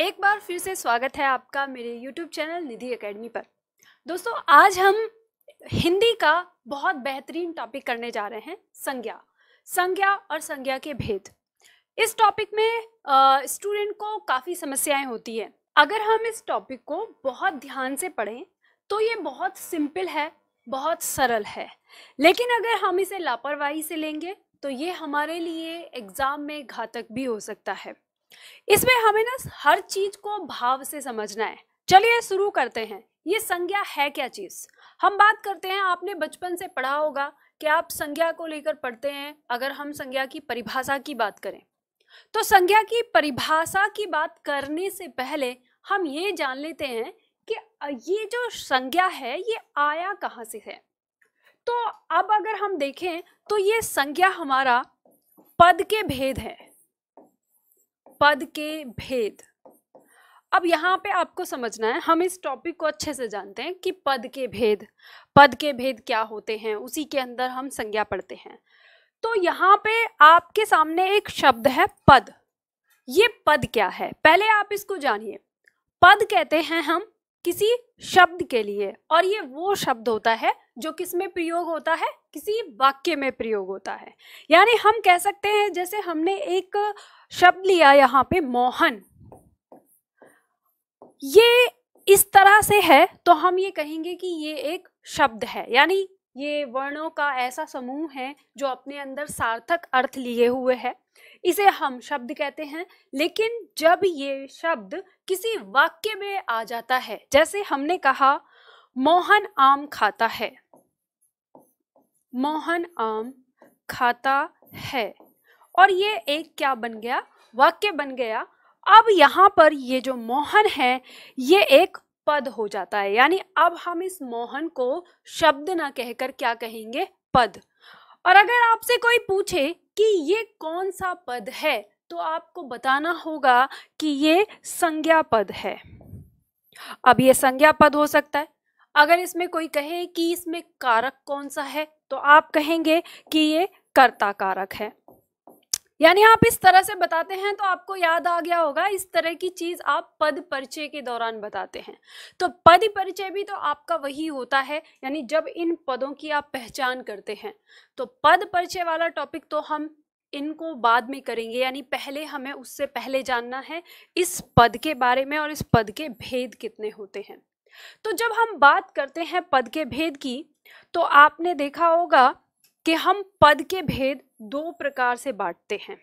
एक बार फिर से स्वागत है आपका मेरे YouTube चैनल निधि एकेडमी पर दोस्तों आज हम हिंदी का बहुत बेहतरीन टॉपिक करने जा रहे हैं संज्ञा संज्ञा और संज्ञा के भेद इस टॉपिक में स्टूडेंट को काफ़ी समस्याएं होती है अगर हम इस टॉपिक को बहुत ध्यान से पढ़ें तो ये बहुत सिंपल है बहुत सरल है लेकिन अगर हम इसे लापरवाही से लेंगे तो ये हमारे लिए एग्ज़ाम में घातक भी हो सकता है इसमें हमें ना हर चीज को भाव से समझना है चलिए शुरू करते हैं ये संज्ञा है क्या चीज हम बात करते हैं आपने बचपन से पढ़ा होगा कि आप संज्ञा को लेकर पढ़ते हैं अगर हम संज्ञा की परिभाषा की बात करें तो संज्ञा की परिभाषा की बात करने से पहले हम ये जान लेते हैं कि ये जो संज्ञा है ये आया कहाँ से है तो अब अगर हम देखें तो ये संज्ञा हमारा पद के भेद है पद के भेद अब यहाँ पे आपको समझना है हम इस टॉपिक को अच्छे से जानते हैं कि पद के भेद पद के भेद क्या होते हैं उसी के अंदर हम संज्ञा पढ़ते हैं तो यहाँ पे आपके सामने एक शब्द है पद ये पद क्या है पहले आप इसको जानिए पद कहते हैं हम किसी शब्द के लिए और ये वो शब्द होता है जो किस में प्रयोग होता है किसी वाक्य में प्रयोग होता है यानी हम कह सकते हैं जैसे हमने एक शब्द लिया यहाँ पे मोहन ये इस तरह से है तो हम ये कहेंगे कि ये एक शब्द है यानी ये वर्णों का ऐसा समूह है जो अपने अंदर सार्थक अर्थ लिए हुए है इसे हम शब्द कहते हैं लेकिन जब ये शब्द किसी वाक्य में आ जाता है जैसे हमने कहा मोहन आम खाता है मोहन आम खाता है और ये एक क्या बन गया वाक्य बन गया अब यहाँ पर ये जो मोहन है ये एक पद हो जाता है यानी अब हम इस मोहन को शब्द ना कहकर क्या कहेंगे पद और अगर आपसे कोई पूछे कि ये कौन सा पद है तो आपको बताना होगा कि ये संज्ञा पद है अब ये संज्ञा पद हो सकता है अगर इसमें कोई कहे कि इसमें कारक कौन सा है तो आप कहेंगे कि ये कर्ता कारक है यानी आप इस तरह से बताते हैं तो आपको याद आ गया होगा इस तरह की चीज़ आप पद परिचय के दौरान बताते हैं तो पद परिचय भी तो आपका वही होता है यानी जब इन पदों की आप पहचान करते हैं तो पद परिचय वाला टॉपिक तो हम इनको बाद में करेंगे यानी पहले हमें उससे पहले जानना है इस पद के बारे में और इस पद के भेद कितने होते हैं तो जब हम बात करते हैं पद के भेद की तो आपने देखा होगा कि हम पद के भेद दो प्रकार से बांटते हैं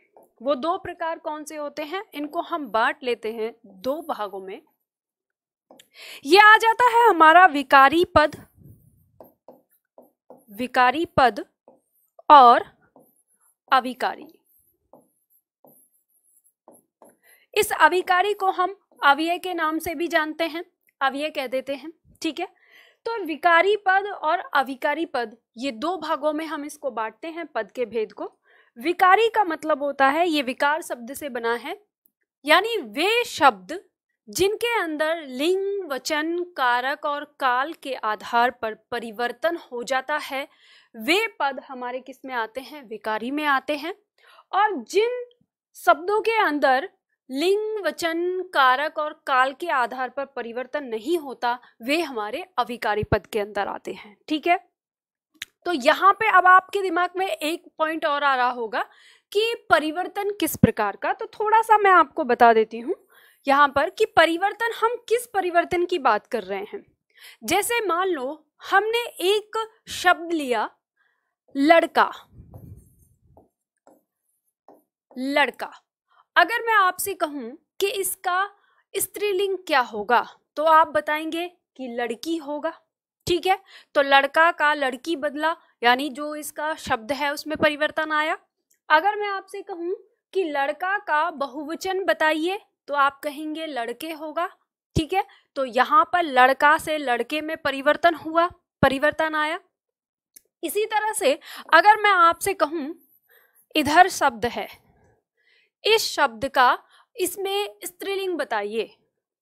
वो दो प्रकार कौन से होते हैं इनको हम बांट लेते हैं दो भागों में ये आ जाता है हमारा विकारी पद विकारी पद और अविकारी इस अविकारी को हम अव्यय के नाम से भी जानते हैं अव्यय कह देते हैं ठीक है तो विकारी पद और अविकारी पद ये दो भागों में हम इसको बांटते हैं पद के भेद को विकारी का मतलब होता है ये विकार शब्द से बना है यानी वे शब्द जिनके अंदर लिंग वचन कारक और काल के आधार पर परिवर्तन हो जाता है वे पद हमारे किस में आते हैं विकारी में आते हैं और जिन शब्दों के अंदर लिंग वचन कारक और काल के आधार पर परिवर्तन नहीं होता वे हमारे अविकारी पद के अंदर आते हैं ठीक है तो यहाँ पे अब आपके दिमाग में एक पॉइंट और आ रहा होगा कि परिवर्तन किस प्रकार का तो थोड़ा सा मैं आपको बता देती हूँ यहाँ पर कि परिवर्तन हम किस परिवर्तन की बात कर रहे हैं जैसे मान लो हमने एक शब्द लिया लड़का लड़का अगर मैं आपसे कहूं कि इसका स्त्रीलिंग क्या होगा तो आप बताएंगे कि लड़की होगा ठीक है तो लड़का का लड़की बदला यानी जो इसका शब्द है उसमें परिवर्तन आया अगर मैं आपसे कहूं कि लड़का का बहुवचन बताइए तो आप कहेंगे लड़के होगा ठीक है तो यहाँ पर लड़का से लड़के में परिवर्तन हुआ परिवर्तन आया इसी तरह से अगर मैं आपसे कहूं इधर शब्द है इस शब्द का इसमें स्त्रीलिंग बताइए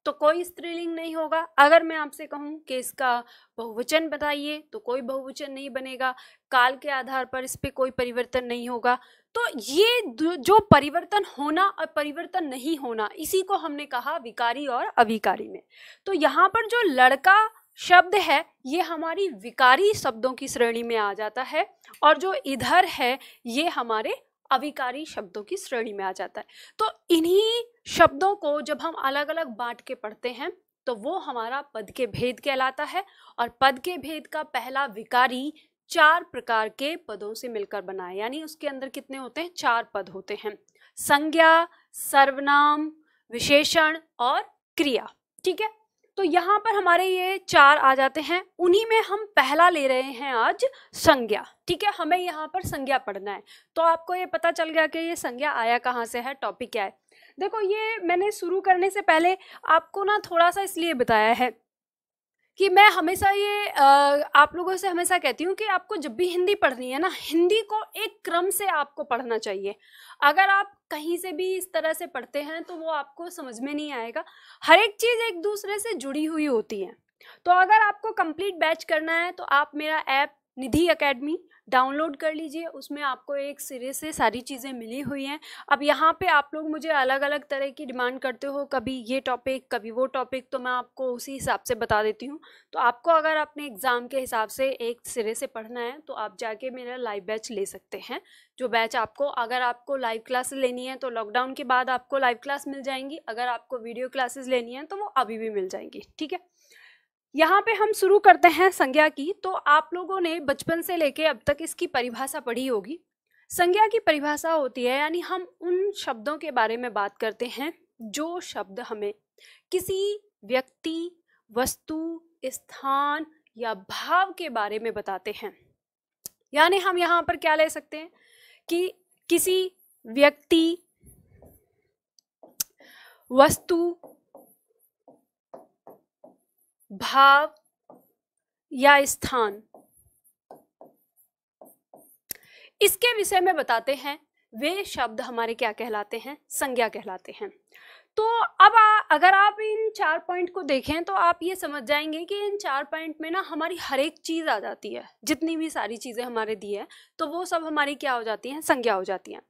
तो कोई स्त्रीलिंग नहीं होगा अगर मैं आपसे कहूं कि इसका बहुवचन बताइए तो कोई बहुवचन नहीं बनेगा काल के आधार पर इस पर कोई परिवर्तन नहीं होगा तो ये जो परिवर्तन होना और परिवर्तन नहीं होना इसी को हमने कहा विकारी और अविकारी में तो यहाँ पर जो लड़का शब्द है ये हमारी विकारी शब्दों की श्रेणी में आ जाता है और जो इधर है ये हमारे अविकारी शब्दों की श्रेणी में आ जाता है तो इन्हीं शब्दों को जब हम अलग अलग बांट के पढ़ते हैं तो वो हमारा पद के भेद कहलाता है और पद के भेद का पहला विकारी चार प्रकार के पदों से मिलकर बना है यानी उसके अंदर कितने होते हैं चार पद होते हैं संज्ञा सर्वनाम विशेषण और क्रिया ठीक है तो यहाँ पर हमारे ये चार आ जाते हैं उन्हीं में हम पहला ले रहे हैं आज संज्ञा ठीक है हमें यहाँ पर संज्ञा पढ़ना है तो आपको ये पता चल गया कि ये संज्ञा आया कहाँ से है टॉपिक क्या है देखो ये मैंने शुरू करने से पहले आपको ना थोड़ा सा इसलिए बताया है कि मैं हमेशा ये आप लोगों से हमेशा कहती हूँ कि आपको जब भी हिंदी पढ़नी है ना हिंदी को एक क्रम से आपको पढ़ना चाहिए अगर आप कहीं से भी इस तरह से पढ़ते हैं तो वो आपको समझ में नहीं आएगा हर एक चीज़ एक दूसरे से जुड़ी हुई होती है तो अगर आपको कंप्लीट बैच करना है तो आप मेरा ऐप निधि एकेडमी डाउनलोड कर लीजिए उसमें आपको एक सिरे से सारी चीज़ें मिली हुई हैं अब यहाँ पे आप लोग मुझे अलग अलग तरह की डिमांड करते हो कभी ये टॉपिक कभी वो टॉपिक तो मैं आपको उसी हिसाब से बता देती हूँ तो आपको अगर अपने एग्ज़ाम के हिसाब से एक सिरे से पढ़ना है तो आप जाके मेरा लाइव बैच ले सकते हैं जो बैच आपको अगर आपको लाइव क्लास लेनी है तो लॉकडाउन के बाद आपको लाइव क्लास मिल जाएंगी अगर आपको वीडियो क्लासेस लेनी है तो वो अभी भी मिल जाएंगी ठीक है यहाँ पे हम शुरू करते हैं संज्ञा की तो आप लोगों ने बचपन से लेके अब तक इसकी परिभाषा पढ़ी होगी संज्ञा की परिभाषा होती है यानी हम उन शब्दों के बारे में बात करते हैं जो शब्द हमें किसी व्यक्ति वस्तु स्थान या भाव के बारे में बताते हैं यानी हम यहाँ पर क्या ले सकते हैं कि किसी व्यक्ति वस्तु भाव या स्थान इसके विषय में बताते हैं वे शब्द हमारे क्या कहलाते हैं संज्ञा कहलाते हैं तो अब आ, अगर आप इन चार पॉइंट को देखें तो आप ये समझ जाएंगे कि इन चार पॉइंट में ना हमारी हर एक चीज़ आ जाती है जितनी भी सारी चीज़ें हमारे दी है तो वो सब हमारी क्या हो जाती हैं संज्ञा हो जाती हैं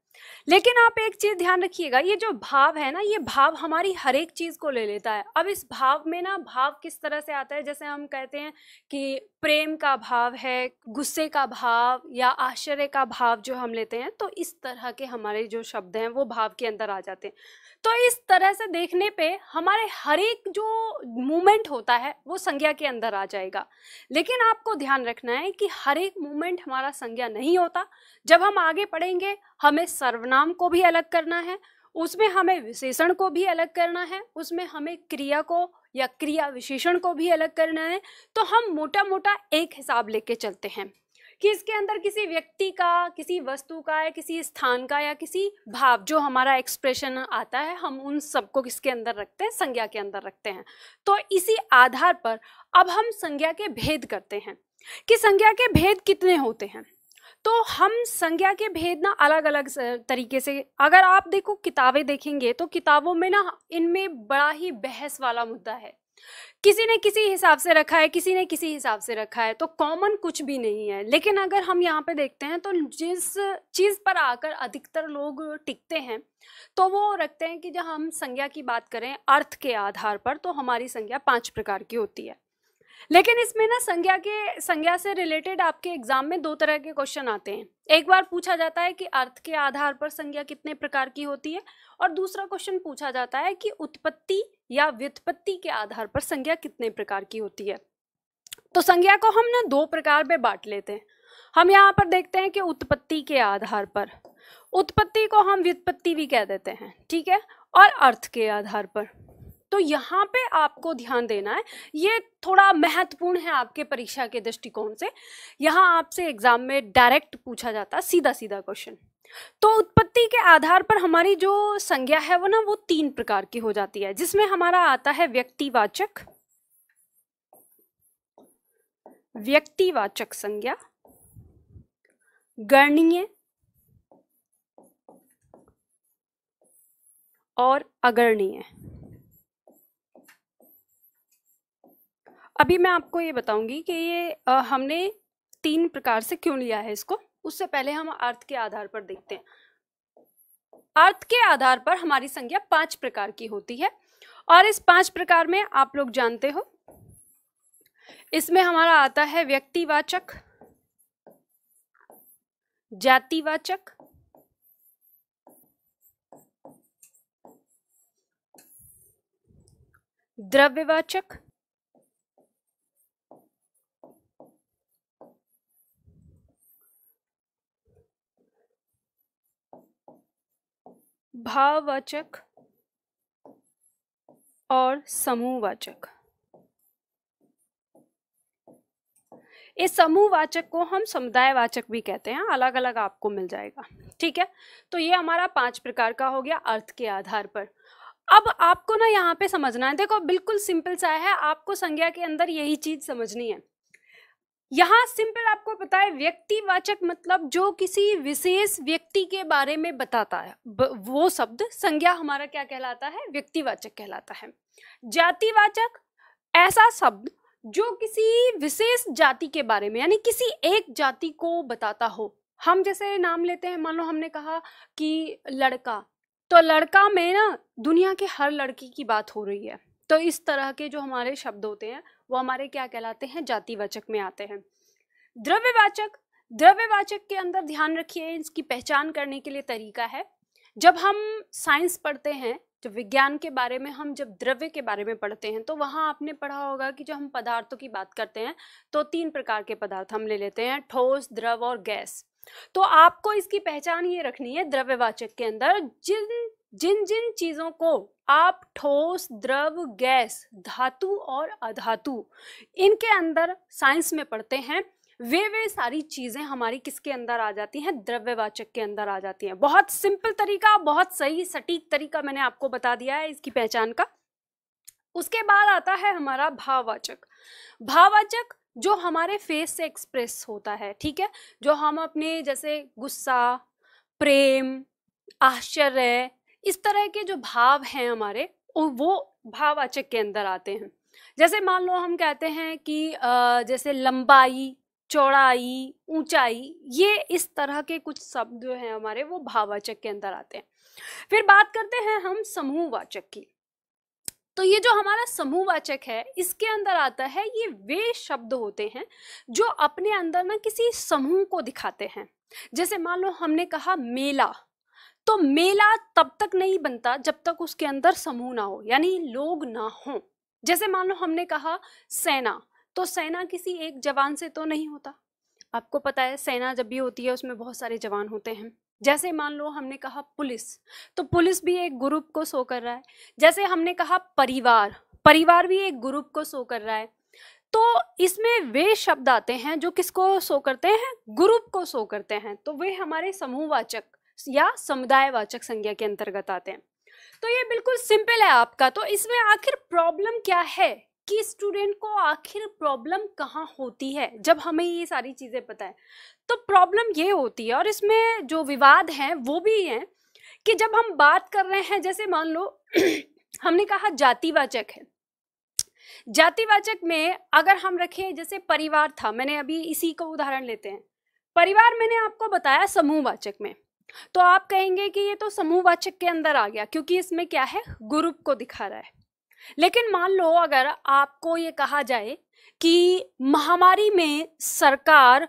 लेकिन आप एक चीज़ ध्यान रखिएगा ये जो भाव है ना ये भाव हमारी हर एक चीज़ को ले लेता है अब इस भाव में ना भाव किस तरह से आता है जैसे हम कहते हैं कि प्रेम का भाव है गुस्से का भाव या आश्चर्य का भाव जो हम लेते हैं तो इस तरह के हमारे जो शब्द हैं वो भाव के अंदर आ जाते हैं तो इस तरह से देखने पे हमारे हर एक जो मूवमेंट होता है वो संज्ञा के अंदर आ जाएगा लेकिन आपको ध्यान रखना है कि हर एक मूवमेंट हमारा संज्ञा नहीं होता जब हम आगे पढ़ेंगे हमें सर्वनाम को भी अलग करना है उसमें हमें विशेषण को भी अलग करना है उसमें हमें क्रिया को या क्रिया विशेषण को भी अलग करना है तो हम मोटा मोटा एक हिसाब लेके चलते हैं कि इसके अंदर किसी व्यक्ति का किसी वस्तु का या किसी स्थान का या किसी भाव जो हमारा एक्सप्रेशन आता है हम उन सबको किसके अंदर रखते हैं संज्ञा के अंदर रखते हैं तो इसी आधार पर अब हम संज्ञा के भेद करते हैं कि संज्ञा के भेद कितने होते हैं तो हम संज्ञा के भेद ना अलग अलग तरीके से अगर आप देखो किताबें देखेंगे तो किताबों में ना इनमें बड़ा ही बहस वाला मुद्दा है किसी ने किसी हिसाब से रखा है किसी ने किसी हिसाब से रखा है तो कॉमन कुछ भी नहीं है लेकिन अगर हम यहाँ पे देखते हैं तो जिस चीज़ पर आकर अधिकतर लोग टिकते हैं तो वो रखते हैं कि जब हम संज्ञा की बात करें अर्थ के आधार पर तो हमारी संज्ञा पांच प्रकार की होती है लेकिन इसमें ना संज्ञा के संज्ञा से रिलेटेड आपके एग्जाम में दो तरह के क्वेश्चन आते हैं एक बार पूछा जाता है कि अर्थ के आधार पर संज्ञा कितने प्रकार की होती है और दूसरा क्वेश्चन पूछा जाता है कि उत्पत्ति या व्युत्पत्ति के आधार पर संज्ञा कितने प्रकार की होती है तो संज्ञा को हम ना दो प्रकार में बांट लेते हैं हम यहाँ पर देखते हैं कि उत्पत्ति के आधार पर उत्पत्ति को हम व्युत्पत्ति भी कह देते हैं ठीक है और अर्थ के आधार पर तो यहाँ पे आपको ध्यान देना है ये थोड़ा महत्वपूर्ण है आपके परीक्षा के दृष्टिकोण से यहाँ आपसे एग्जाम में डायरेक्ट पूछा जाता है सीधा सीधा क्वेश्चन तो उत्पत्ति के आधार पर हमारी जो संज्ञा है वो ना वो तीन प्रकार की हो जाती है जिसमें हमारा आता है व्यक्तिवाचक व्यक्तिवाचक संज्ञा गणनीय और अगरणीय अभी मैं आपको ये बताऊंगी कि ये आ, हमने तीन प्रकार से क्यों लिया है इसको उससे पहले हम अर्थ के आधार पर देखते हैं अर्थ के आधार पर हमारी संज्ञा पांच प्रकार की होती है और इस पांच प्रकार में आप लोग जानते हो इसमें हमारा आता है व्यक्तिवाचक जातिवाचक द्रव्यवाचक भाववाचक और समूहवाचक इस समूहवाचक को हम समुदायवाचक भी कहते हैं अलग अलग आपको मिल जाएगा ठीक है तो ये हमारा पांच प्रकार का हो गया अर्थ के आधार पर अब आपको ना यहाँ पे समझना है देखो बिल्कुल सिंपल सा है आपको संज्ञा के अंदर यही चीज समझनी है यहाँ सिंपल आपको पता है व्यक्तिवाचक मतलब जो किसी विशेष व्यक्ति के बारे में बताता है वो शब्द संज्ञा हमारा क्या कहलाता है व्यक्तिवाचक कहलाता है जातिवाचक ऐसा शब्द जो किसी विशेष जाति के बारे में यानी किसी एक जाति को बताता हो हम जैसे नाम लेते हैं मान लो हमने कहा कि लड़का तो लड़का में ना दुनिया के हर लड़की की बात हो रही है तो इस तरह के जो हमारे शब्द होते हैं वो हमारे क्या कहलाते हैं जातिवाचक में आते हैं द्रव्यवाचक द्रव्यवाचक के अंदर ध्यान रखिए इसकी पहचान करने के लिए तरीका है जब हम साइंस पढ़ते हैं जब विज्ञान के बारे में हम जब द्रव्य के बारे में पढ़ते हैं तो वहाँ आपने पढ़ा होगा कि जब हम पदार्थों की बात करते हैं तो तीन प्रकार के पदार्थ हम ले लेते हैं ठोस द्रव और गैस तो आपको इसकी पहचान ये रखनी है द्रव्यवाचक के अंदर जिन जिन जिन चीज़ों को आप ठोस द्रव गैस धातु और अधातु इनके अंदर साइंस में पढ़ते हैं वे वे सारी चीज़ें हमारी किसके अंदर आ जाती हैं द्रव्यवाचक के अंदर आ जाती हैं बहुत सिंपल तरीका बहुत सही सटीक तरीका मैंने आपको बता दिया है इसकी पहचान का उसके बाद आता है हमारा भाववाचक भाववाचक जो हमारे फेस से एक्सप्रेस होता है ठीक है जो हम अपने जैसे गुस्सा प्रेम आश्चर्य इस तरह के जो भाव हैं हमारे वो भाववाचक के अंदर आते हैं जैसे मान लो हम कहते हैं कि जैसे लंबाई चौड़ाई ऊंचाई ये इस तरह के कुछ शब्द जो हैं हमारे वो भाववाचक के अंदर आते हैं फिर बात करते हैं हम समूहवाचक की तो ये जो हमारा समूहवाचक है इसके अंदर आता है ये वे शब्द होते हैं जो अपने अंदर ना किसी समूह को दिखाते हैं जैसे मान लो हमने कहा मेला तो मेला तब तक नहीं बनता जब तक उसके अंदर समूह ना हो यानी लोग ना हो जैसे मान लो हमने कहा सेना तो सेना किसी एक जवान से तो नहीं होता आपको पता है सेना जब भी होती है उसमें बहुत सारे जवान होते हैं जैसे मान लो हमने कहा पुलिस तो पुलिस भी एक ग्रुप को शो कर रहा है जैसे हमने कहा परिवार परिवार भी एक ग्रुप को शो कर रहा है तो इसमें वे शब्द आते हैं जो किसको शो करते हैं ग्रुप को शो करते हैं तो वे हमारे समूहवाचक या समुदायवाचक संज्ञा के अंतर्गत आते हैं तो ये बिल्कुल सिंपल है आपका तो इसमें आखिर प्रॉब्लम क्या है कि स्टूडेंट को आखिर प्रॉब्लम कहाँ होती है जब हमें ये सारी चीज़ें पता है तो प्रॉब्लम ये होती है और इसमें जो विवाद हैं वो भी हैं कि जब हम बात कर रहे हैं जैसे मान लो हमने कहा जातिवाचक है जातिवाचक में अगर हम रखें जैसे परिवार था मैंने अभी इसी को उदाहरण लेते हैं परिवार मैंने आपको बताया समूहवाचक में तो आप कहेंगे कि ये तो समूहवाचक के अंदर आ गया क्योंकि इसमें क्या है ग्रुप को दिखा रहा है लेकिन मान लो अगर आपको ये कहा जाए कि महामारी में सरकार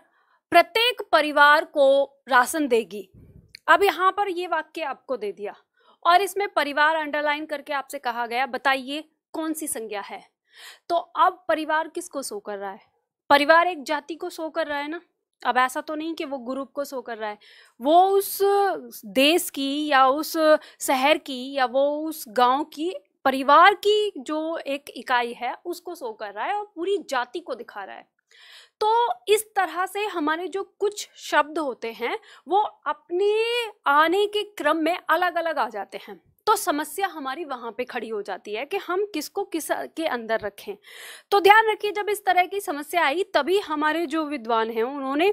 प्रत्येक परिवार को राशन देगी अब यहां पर ये वाक्य आपको दे दिया और इसमें परिवार अंडरलाइन करके आपसे कहा गया बताइए कौन सी संज्ञा है तो अब परिवार किसको शो कर रहा है परिवार एक जाति को शो कर रहा है ना अब ऐसा तो नहीं कि वो ग्रुप को शो कर रहा है वो उस देश की या उस शहर की या वो उस गांव की परिवार की जो एक इकाई है उसको शो कर रहा है और पूरी जाति को दिखा रहा है तो इस तरह से हमारे जो कुछ शब्द होते हैं वो अपने आने के क्रम में अलग अलग आ जाते हैं तो समस्या हमारी वहाँ पे खड़ी हो जाती है कि हम किसको किस के अंदर रखें तो ध्यान रखिए जब इस तरह की समस्या आई तभी हमारे जो विद्वान हैं उन्होंने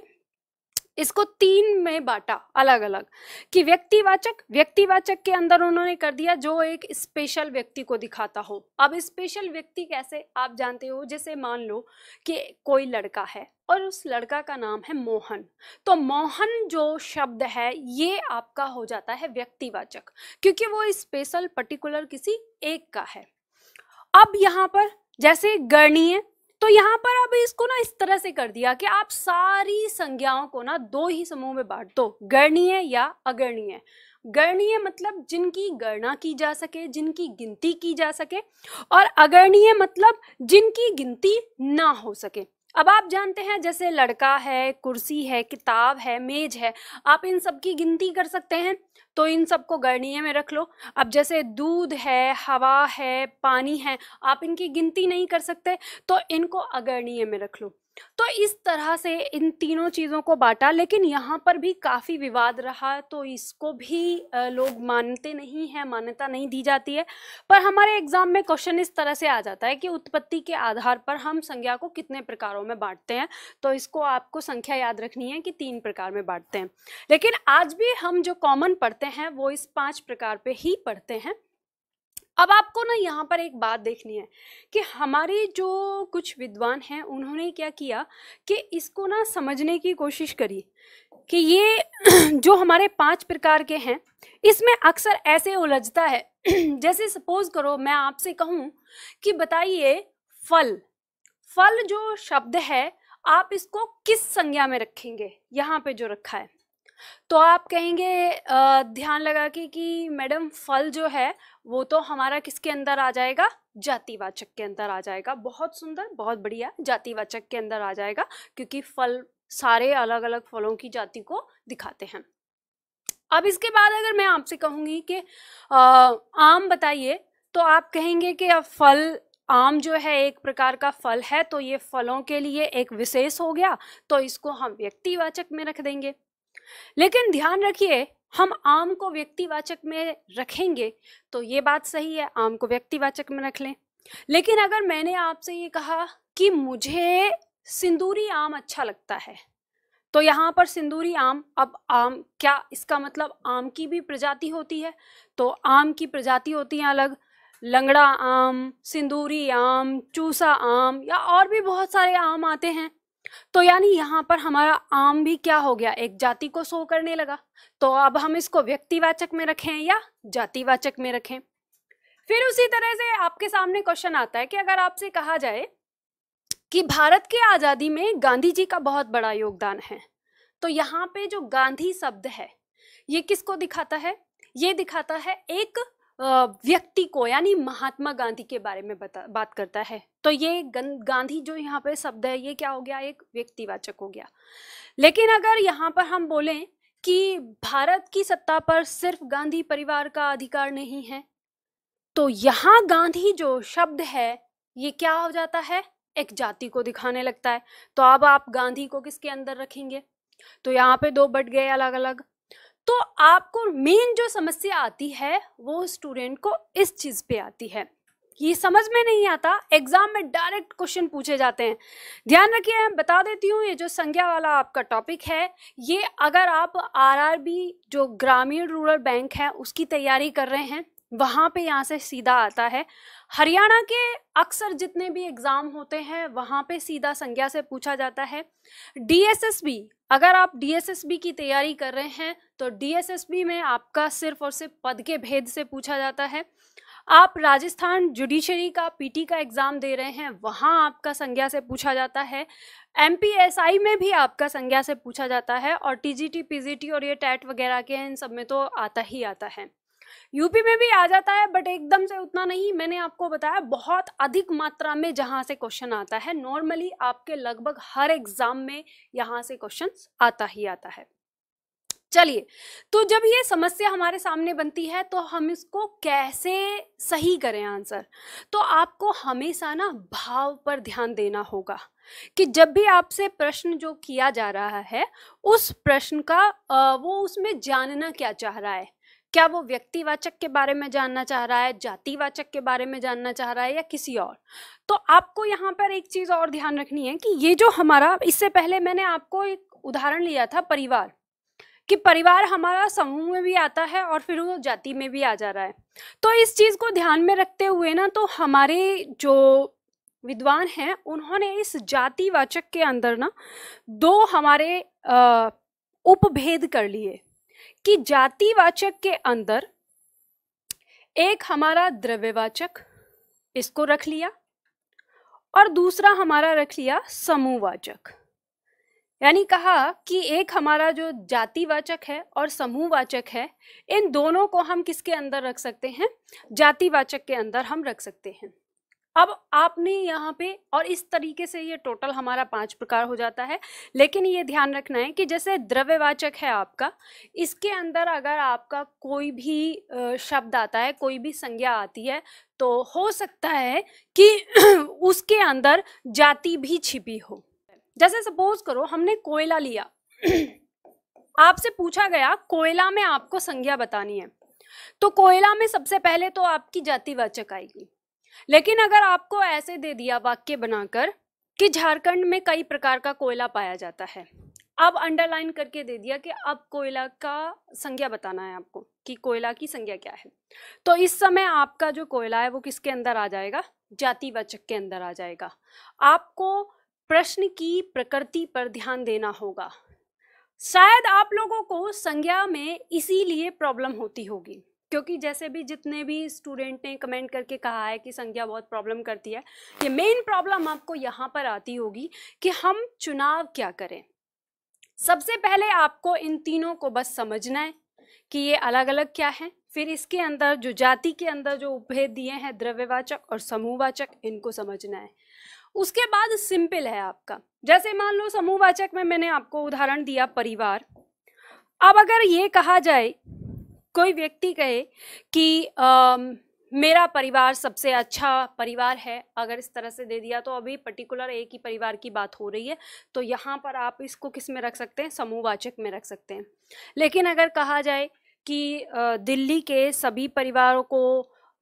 इसको तीन में बांटा अलग अलग कि व्यक्तिवाचक व्यक्तिवाचक के अंदर उन्होंने कर दिया जो एक स्पेशल व्यक्ति को दिखाता हो अब स्पेशल व्यक्ति कैसे आप जानते हो जैसे मान लो कि कोई लड़का है और उस लड़का का नाम है मोहन तो मोहन जो शब्द है ये आपका हो जाता है व्यक्तिवाचक क्योंकि वो स्पेशल पर्टिकुलर किसी एक का है अब यहाँ पर जैसे गणीय तो यहाँ पर अब इसको ना इस तरह से कर दिया कि आप सारी संज्ञाओं को ना दो ही समूह में बांट दो गणीय या अगणीय गणीय मतलब जिनकी गणना की जा सके जिनकी गिनती की जा सके और अगरणीय मतलब जिनकी गिनती ना हो सके अब आप जानते हैं जैसे लड़का है कुर्सी है किताब है मेज है आप इन सब की गिनती कर सकते हैं तो इन सबको गणनीय में रख लो अब जैसे दूध है हवा है पानी है आप इनकी गिनती नहीं कर सकते तो इनको अगरणीय में रख लो तो इस तरह से इन तीनों चीज़ों को बांटा लेकिन यहाँ पर भी काफ़ी विवाद रहा तो इसको भी लोग मानते नहीं हैं मान्यता नहीं दी जाती है पर हमारे एग्ज़ाम में क्वेश्चन इस तरह से आ जाता है कि उत्पत्ति के आधार पर हम संज्ञा को कितने प्रकारों में बांटते हैं तो इसको आपको संख्या याद रखनी है कि तीन प्रकार में बांटते हैं लेकिन आज भी हम जो कॉमन पढ़ते हैं वो इस पाँच प्रकार पर ही पढ़ते हैं अब आपको ना यहाँ पर एक बात देखनी है कि हमारे जो कुछ विद्वान हैं उन्होंने क्या किया कि इसको ना समझने की कोशिश करी कि ये जो हमारे पांच प्रकार के हैं इसमें अक्सर ऐसे उलझता है जैसे सपोज करो मैं आपसे कहूँ कि बताइए फल फल जो शब्द है आप इसको किस संज्ञा में रखेंगे यहाँ पे जो रखा है तो आप कहेंगे ध्यान लगा के कि मैडम फल जो है वो तो हमारा किसके अंदर आ जाएगा जातिवाचक के अंदर आ जाएगा बहुत सुंदर बहुत बढ़िया जातिवाचक के अंदर आ जाएगा क्योंकि फल सारे अलग अलग फलों की जाति को दिखाते हैं अब इसके बाद अगर मैं आपसे कहूंगी कि आम बताइए तो आप कहेंगे कि अब फल आम जो है एक प्रकार का फल है तो ये फलों के लिए एक विशेष हो गया तो इसको हम व्यक्तिवाचक में रख देंगे लेकिन ध्यान रखिए हम आम को व्यक्तिवाचक में रखेंगे तो ये बात सही है आम को व्यक्तिवाचक में रख लें लेकिन अगर मैंने आपसे ये कहा कि मुझे सिंदूरी आम अच्छा लगता है तो यहाँ पर सिंदूरी आम अब आम क्या इसका मतलब आम की भी प्रजाति होती है तो आम की प्रजाति होती है अलग लंगड़ा आम सिंदूरी आम चूसा आम या और भी बहुत सारे आम आते हैं तो यानी यहाँ पर हमारा आम भी क्या हो गया एक जाति को शो करने लगा तो अब हम इसको व्यक्तिवाचक में रखें या जातिवाचक में रखें फिर उसी तरह से आपके सामने क्वेश्चन आता है कि अगर आपसे कहा जाए कि भारत की आज़ादी में गांधी जी का बहुत बड़ा योगदान है तो यहाँ पे जो गांधी शब्द है ये किसको दिखाता है ये दिखाता है एक व्यक्ति को यानी महात्मा गांधी के बारे में बता बात करता है तो ये गांधी जो यहाँ पे शब्द है ये क्या हो गया एक व्यक्तिवाचक हो गया लेकिन अगर यहाँ पर हम बोलें कि भारत की सत्ता पर सिर्फ गांधी परिवार का अधिकार नहीं है तो यहाँ गांधी जो शब्द है ये क्या हो जाता है एक जाति को दिखाने लगता है तो अब आप गांधी को किसके अंदर रखेंगे तो यहाँ पे दो बट गए अलग अलग तो आपको मेन जो समस्या आती है वो स्टूडेंट को इस चीज़ पे आती है ये समझ में नहीं आता एग्जाम में डायरेक्ट क्वेश्चन पूछे जाते हैं ध्यान रखिए मैं बता देती हूँ ये जो संज्ञा वाला आपका टॉपिक है ये अगर आप आरआरबी जो ग्रामीण रूरल बैंक है उसकी तैयारी कर रहे हैं वहाँ पे यहाँ से सीधा आता है हरियाणा के अक्सर जितने भी एग्ज़ाम होते हैं वहाँ पे सीधा संज्ञा से पूछा जाता है डीएसएसबी अगर आप डीएसएसबी की तैयारी कर रहे हैं तो डीएसएसबी में आपका सिर्फ और सिर्फ पद के भेद से पूछा जाता है आप राजस्थान जुडिशरी का पीटी का एग्ज़ाम दे रहे हैं वहाँ आपका संज्ञा से पूछा जाता है एम में भी आपका संज्ञा से पूछा जाता है और टी जी और ये टैट वगैरह के इन सब में तो आता ही आता है यूपी में भी आ जाता है बट एकदम से उतना नहीं मैंने आपको बताया बहुत अधिक मात्रा में जहां से क्वेश्चन आता है नॉर्मली आपके लगभग हर एग्जाम में यहां से क्वेश्चन आता ही आता है चलिए तो जब ये समस्या हमारे सामने बनती है तो हम इसको कैसे सही करें आंसर तो आपको हमेशा ना भाव पर ध्यान देना होगा कि जब भी आपसे प्रश्न जो किया जा रहा है उस प्रश्न का वो उसमें जानना क्या चाह रहा है क्या वो व्यक्तिवाचक के बारे में जानना चाह रहा है जातिवाचक के बारे में जानना चाह रहा है या किसी और तो आपको यहाँ पर एक चीज़ और ध्यान रखनी है कि ये जो हमारा इससे पहले मैंने आपको एक उदाहरण लिया था परिवार कि परिवार हमारा समूह में भी आता है और फिर वो जाति में भी आ जा रहा है तो इस चीज़ को ध्यान में रखते हुए ना तो हमारे जो विद्वान हैं उन्होंने इस जातिवाचक के अंदर ना दो हमारे उपभेद कर लिए कि जातिवाचक के अंदर एक हमारा द्रव्यवाचक इसको रख लिया और दूसरा हमारा रख लिया समूहवाचक यानी कहा कि एक हमारा जो जातिवाचक है और समूहवाचक है इन दोनों को हम किसके अंदर रख सकते हैं जातिवाचक के अंदर हम रख सकते हैं अब आपने यहाँ पे और इस तरीके से ये टोटल हमारा पांच प्रकार हो जाता है लेकिन ये ध्यान रखना है कि जैसे द्रव्यवाचक है आपका इसके अंदर अगर आपका कोई भी शब्द आता है कोई भी संज्ञा आती है तो हो सकता है कि उसके अंदर जाति भी छिपी हो जैसे सपोज करो हमने कोयला लिया आपसे पूछा गया कोयला में आपको संज्ञा बतानी है तो कोयला में सबसे पहले तो आपकी जातिवाचक आएगी लेकिन अगर आपको ऐसे दे दिया वाक्य बनाकर कि झारखंड में कई प्रकार का कोयला पाया जाता है अब अंडरलाइन करके दे दिया कि अब कोयला का संज्ञा बताना है आपको कि कोयला की संज्ञा क्या है तो इस समय आपका जो कोयला है वो किसके अंदर आ जाएगा जातिवाचक के अंदर आ जाएगा आपको प्रश्न की प्रकृति पर ध्यान देना होगा शायद आप लोगों को संज्ञा में इसीलिए प्रॉब्लम होती होगी क्योंकि जैसे भी जितने भी स्टूडेंट ने कमेंट करके कहा है कि संज्ञा बहुत प्रॉब्लम करती है ये मेन प्रॉब्लम आपको यहाँ पर आती होगी कि हम चुनाव क्या करें सबसे पहले आपको इन तीनों को बस समझना है कि ये अलग अलग क्या है फिर इसके अंदर जो जाति के अंदर जो उपभेद दिए हैं द्रव्यवाचक और समूहवाचक इनको समझना है उसके बाद सिंपल है आपका जैसे मान लो समूहवाचक में मैंने आपको उदाहरण दिया परिवार अब अगर ये कहा जाए कोई व्यक्ति कहे कि आ, मेरा परिवार सबसे अच्छा परिवार है अगर इस तरह से दे दिया तो अभी पर्टिकुलर एक ही परिवार की बात हो रही है तो यहाँ पर आप इसको किस में रख सकते हैं समूहवाचक में रख सकते हैं लेकिन अगर कहा जाए कि दिल्ली के सभी परिवारों को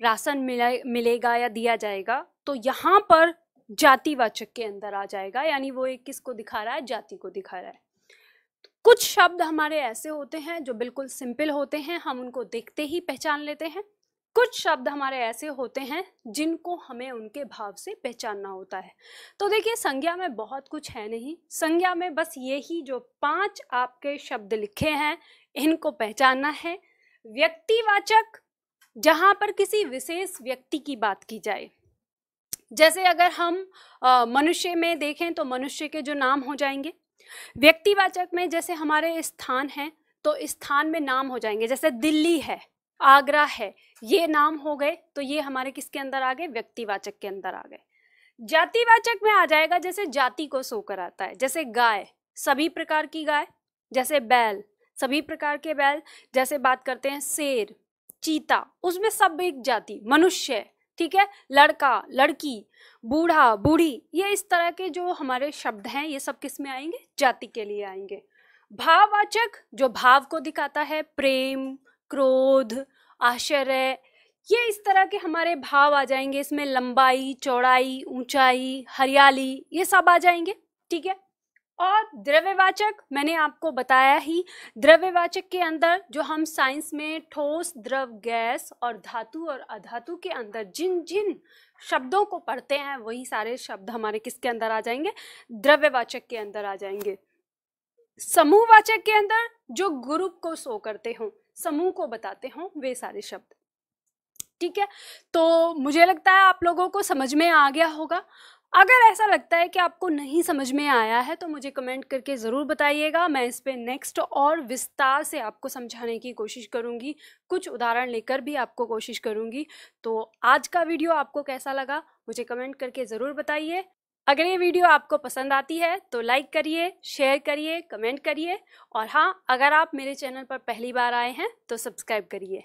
राशन मिले मिलेगा या दिया जाएगा तो यहाँ पर जातिवाचक के अंदर आ जाएगा यानी वो एक किसको दिखा रहा है जाति को दिखा रहा है कुछ शब्द हमारे ऐसे होते हैं जो बिल्कुल सिंपल होते हैं हम उनको देखते ही पहचान लेते हैं कुछ शब्द हमारे ऐसे होते हैं जिनको हमें उनके भाव से पहचानना होता है तो देखिए संज्ञा में बहुत कुछ है नहीं संज्ञा में बस यही जो पांच आपके शब्द लिखे हैं इनको पहचानना है व्यक्तिवाचक जहाँ पर किसी विशेष व्यक्ति की बात की जाए जैसे अगर हम मनुष्य में देखें तो मनुष्य के जो नाम हो जाएंगे व्यक्तिवाचक में जैसे हमारे स्थान हैं तो स्थान में नाम हो जाएंगे जैसे दिल्ली है आगरा है ये नाम हो गए तो ये हमारे किसके अंदर आ गए व्यक्तिवाचक के अंदर आ गए जातिवाचक में आ जाएगा जैसे जाति को सो कर आता है जैसे गाय सभी प्रकार की गाय जैसे बैल सभी प्रकार के बैल जैसे बात करते हैं शेर चीता उसमें सब एक जाति मनुष्य ठीक है लड़का लड़की बूढ़ा बूढ़ी ये इस तरह के जो हमारे शब्द हैं ये सब किस में आएंगे जाति के लिए आएंगे भाववाचक जो भाव को दिखाता है प्रेम क्रोध आश्चर्य ये इस तरह के हमारे भाव आ जाएंगे इसमें लंबाई चौड़ाई ऊंचाई हरियाली ये सब आ जाएंगे ठीक है और द्रव्यवाचक मैंने आपको बताया ही द्रव्यवाचक के अंदर जो हम साइंस में ठोस द्रव गैस और धातु और अधातु के अंदर जिन जिन शब्दों को पढ़ते हैं वही सारे शब्द हमारे किसके अंदर आ जाएंगे द्रव्यवाचक के अंदर आ जाएंगे समूहवाचक के अंदर जो ग्रुप को शो करते हों समूह को बताते हों वे सारे शब्द ठीक है तो मुझे लगता है आप लोगों को समझ में आ गया होगा अगर ऐसा लगता है कि आपको नहीं समझ में आया है तो मुझे कमेंट करके ज़रूर बताइएगा मैं इस पर नेक्स्ट और विस्तार से आपको समझाने की कोशिश करूँगी कुछ उदाहरण लेकर भी आपको कोशिश करूँगी तो आज का वीडियो आपको कैसा लगा मुझे कमेंट करके ज़रूर बताइए अगर ये वीडियो आपको पसंद आती है तो लाइक करिए शेयर करिए कमेंट करिए और हाँ अगर आप मेरे चैनल पर पहली बार आए हैं तो सब्सक्राइब करिए